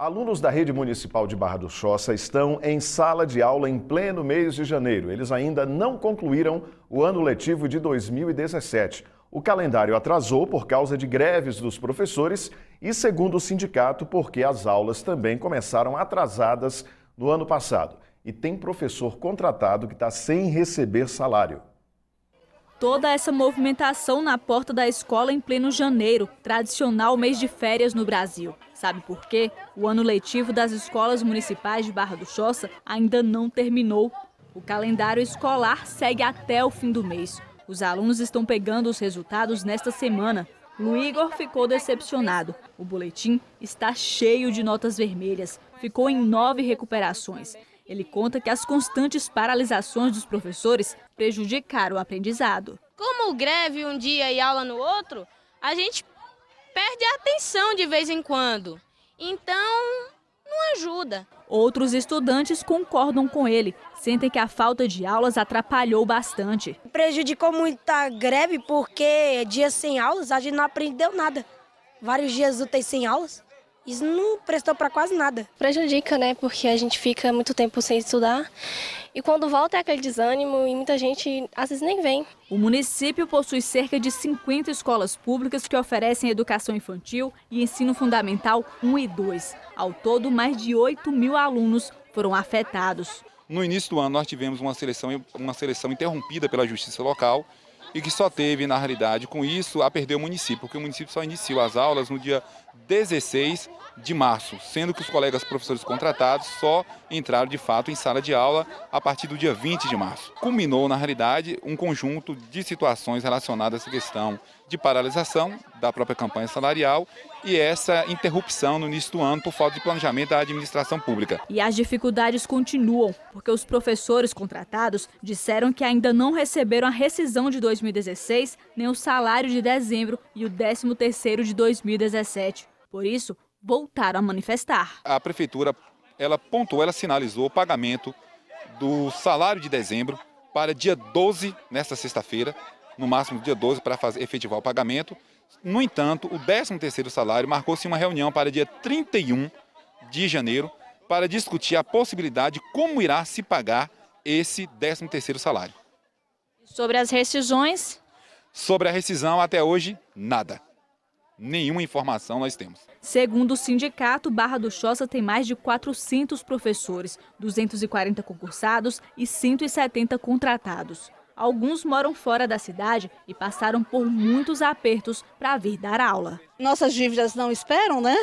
Alunos da rede municipal de Barra do Choça estão em sala de aula em pleno mês de janeiro. Eles ainda não concluíram o ano letivo de 2017. O calendário atrasou por causa de greves dos professores e, segundo o sindicato, porque as aulas também começaram atrasadas no ano passado. E tem professor contratado que está sem receber salário toda essa movimentação na porta da escola em pleno janeiro, tradicional mês de férias no Brasil. Sabe por quê? O ano letivo das escolas municipais de Barra do Choça ainda não terminou. O calendário escolar segue até o fim do mês. Os alunos estão pegando os resultados nesta semana. O Igor ficou decepcionado. O boletim está cheio de notas vermelhas. Ficou em nove recuperações. Ele conta que as constantes paralisações dos professores prejudicaram o aprendizado. Como greve um dia e aula no outro, a gente perde a atenção de vez em quando. Então, não ajuda. Outros estudantes concordam com ele, sentem que a falta de aulas atrapalhou bastante. Prejudicou muita greve porque é dias sem aulas a gente não aprendeu nada. Vários dias úteis sem aulas. Isso não prestou para quase nada. Prejudica, né? Porque a gente fica muito tempo sem estudar. E quando volta é aquele desânimo e muita gente às vezes nem vem. O município possui cerca de 50 escolas públicas que oferecem educação infantil e ensino fundamental 1 e 2. Ao todo, mais de 8 mil alunos foram afetados. No início do ano, nós tivemos uma seleção, uma seleção interrompida pela justiça local e que só teve, na realidade, com isso, a perder o município, porque o município só iniciou as aulas no dia 16 de março, sendo que os colegas professores contratados só entraram de fato em sala de aula a partir do dia 20 de março. Culminou, na realidade, um conjunto de situações relacionadas à questão de paralisação da própria campanha salarial e essa interrupção no início do ano por falta de planejamento da administração pública. E as dificuldades continuam, porque os professores contratados disseram que ainda não receberam a rescisão de 2016, nem o salário de dezembro e o 13º de 2017. Por isso, voltaram a manifestar. A prefeitura, ela pontuou, ela sinalizou o pagamento do salário de dezembro para dia 12, nesta sexta-feira, no máximo dia 12 para fazer, efetivar o pagamento. No entanto, o 13º salário marcou-se uma reunião para dia 31 de janeiro para discutir a possibilidade de como irá se pagar esse 13º salário. Sobre as rescisões? Sobre a rescisão, até hoje, nada. Nenhuma informação nós temos. Segundo o sindicato, Barra do Choça tem mais de 400 professores, 240 concursados e 170 contratados. Alguns moram fora da cidade e passaram por muitos apertos para vir dar aula. Nossas dívidas não esperam, né?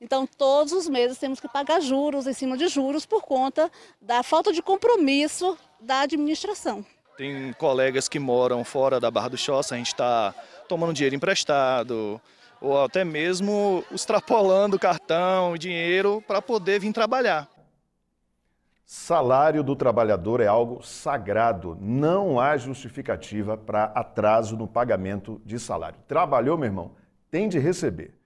Então, todos os meses temos que pagar juros em cima de juros por conta da falta de compromisso da administração. Tem colegas que moram fora da Barra do Choça, a gente está tomando dinheiro emprestado, ou até mesmo extrapolando cartão e dinheiro para poder vir trabalhar. Salário do trabalhador é algo sagrado. Não há justificativa para atraso no pagamento de salário. Trabalhou, meu irmão, tem de receber.